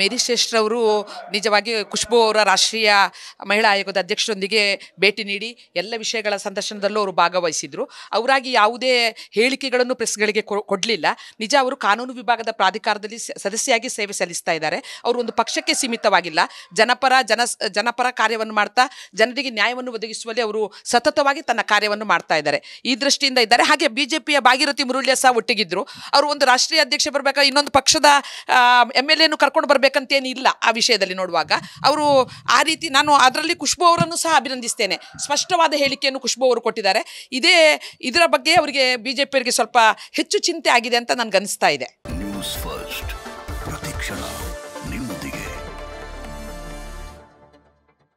ಮೇರಿ ಶ್ರೇಷ್ಠರವರು ನಿಜವಾಗಿ ಖುಷ್ಬು ಅವರ ರಾಷ್ಟ್ರೀಯ ಮಹಿಳಾ ಆಯೋಗದ ಅಧ್ಯಕ್ಷರೊಂದಿಗೆ ಭೇಟಿ ನೀಡಿ ಎಲ್ಲ ವಿಷಯಗಳ ಸಂದರ್ಶನದಲ್ಲೂ ಅವರು ಭಾಗವಹಿಸಿದ್ರು ಅವರಾಗಿ ಯಾವುದೇ ಹೇಳಿಕೆಗಳನ್ನು ಪ್ರೆಸ್ಗಳಿಗೆ ಕೊಡಲಿಲ್ಲ ನಿಜ ಅವರು ಕಾನೂನು ವಿಭಾಗದ ಪ್ರಾಧಿಕಾರದಲ್ಲಿ ಸದಸ್ಯಾಗಿ ಸೇವೆ ಸಲ್ಲಿಸ್ತಾ ಇದ್ದಾರೆ ಅವರು ಒಂದು ಪಕ್ಷಕ್ಕೆ ಸೀಮಿತವಾಗಿಲ್ಲ ಜನಪರ ಜನ ಜನಪರ ಕಾರ್ಯವನ್ನು ಮಾಡ್ತಾ ಜನರಿಗೆ ನ್ಯಾಯವನ್ನು ಒದಗಿಸುವಲ್ಲಿ ಅವರು ಸತತವಾಗಿ ತನ್ನ ಕಾರ್ಯವನ್ನು ಮಾಡ್ತಾ ಇದ್ದಾರೆ ಈ ದೃಷ್ಟಿಯಿಂದ ಇದ್ದಾರೆ ಹಾಗೆ ಬಿಜೆಪಿಯ ಭಾಗೀರಥಿ ಮುರುಳ್ಯ ಸಹ ಒಟ್ಟಿಗಿದ್ರು ಅವರು ಒಂದು ರಾಷ್ಟ್ರೀಯ ಅಧ್ಯಕ್ಷ ಬರಬೇಕಾದ್ರೆ ಇನ್ನೊಂದು ಪಕ್ಷದ ಎಮ್ ಎಲ್ ಎನ್ನು ಕರ್ಕೊಂಡು ಬರಬೇಕಂತೇನಿಲ್ಲ ಆ ವಿಷಯದಲ್ಲಿ ನೋಡುವಾಗ ಅವರು ಆ ರೀತಿ ನಾನು ಅದರಲ್ಲಿ ಖುಷ್ಬು ಅವರನ್ನು ಸಹ ಅಭಿನಂದಿಸ್ತೇನೆ ಸ್ಪಷ್ಟವಾದ ಹೇಳಿಕೆಯನ್ನು ಖುಷ್ಬು ಅವರು ಕೊಟ್ಟಿದ್ದಾರೆ ಇದೇ ಇದರ ಬಗ್ಗೆ ಅವರಿಗೆ ಬಿ ಜೆ ಪಿಯವರಿಗೆ ಸ್ವಲ್ಪ ಹೆಚ್ಚು ಚಿಂತೆ ಆಗಿದೆ ಅಂತ ನನಗನ್ನಿಸ್ತಾ ಇದೆ ಫಸ್ಟ್